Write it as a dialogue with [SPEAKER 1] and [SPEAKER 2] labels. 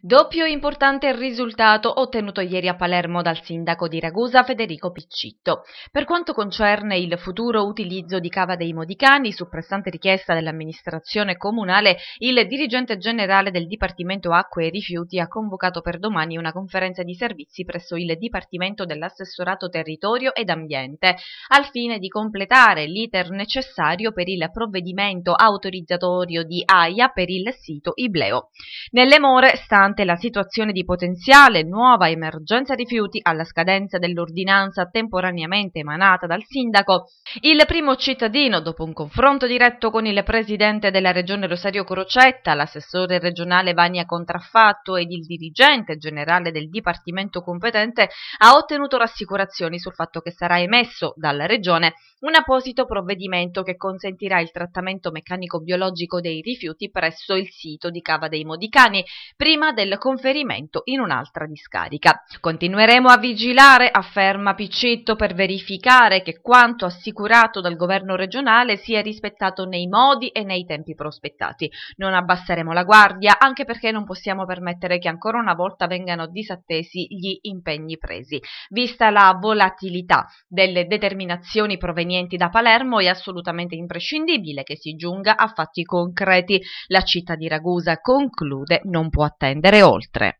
[SPEAKER 1] Doppio importante risultato ottenuto ieri a Palermo dal sindaco di Ragusa Federico Piccitto. Per quanto concerne il futuro utilizzo di Cava dei Modicani, su pressante richiesta dell'amministrazione comunale, il dirigente generale del Dipartimento Acque e Rifiuti ha convocato per domani una conferenza di servizi presso il Dipartimento dell'Assessorato Territorio ed Ambiente, al fine di completare l'iter necessario per il provvedimento autorizzatorio di AIA per il sito Ibleo. Nelle more stanno nonostante la situazione di potenziale nuova emergenza rifiuti alla scadenza dell'ordinanza temporaneamente emanata dal sindaco, il primo cittadino, dopo un confronto diretto con il presidente della regione Rosario Crocetta, l'assessore regionale Vania Contraffatto ed il dirigente generale del dipartimento competente, ha ottenuto rassicurazioni sul fatto che sarà emesso dalla regione un apposito provvedimento che consentirà il trattamento meccanico biologico dei rifiuti presso il sito di Cava dei Modicani prima del conferimento in un'altra discarica. Continueremo a vigilare, afferma Piccetto, per verificare che quanto assicurato dal governo regionale sia rispettato nei modi e nei tempi prospettati. Non abbasseremo la guardia, anche perché non possiamo permettere che ancora una volta vengano disattesi gli impegni presi. Vista la volatilità delle determinazioni provenienti da Palermo, è assolutamente imprescindibile che si giunga a fatti concreti. La città di Ragusa conclude non può attendere scendere
[SPEAKER 2] oltre.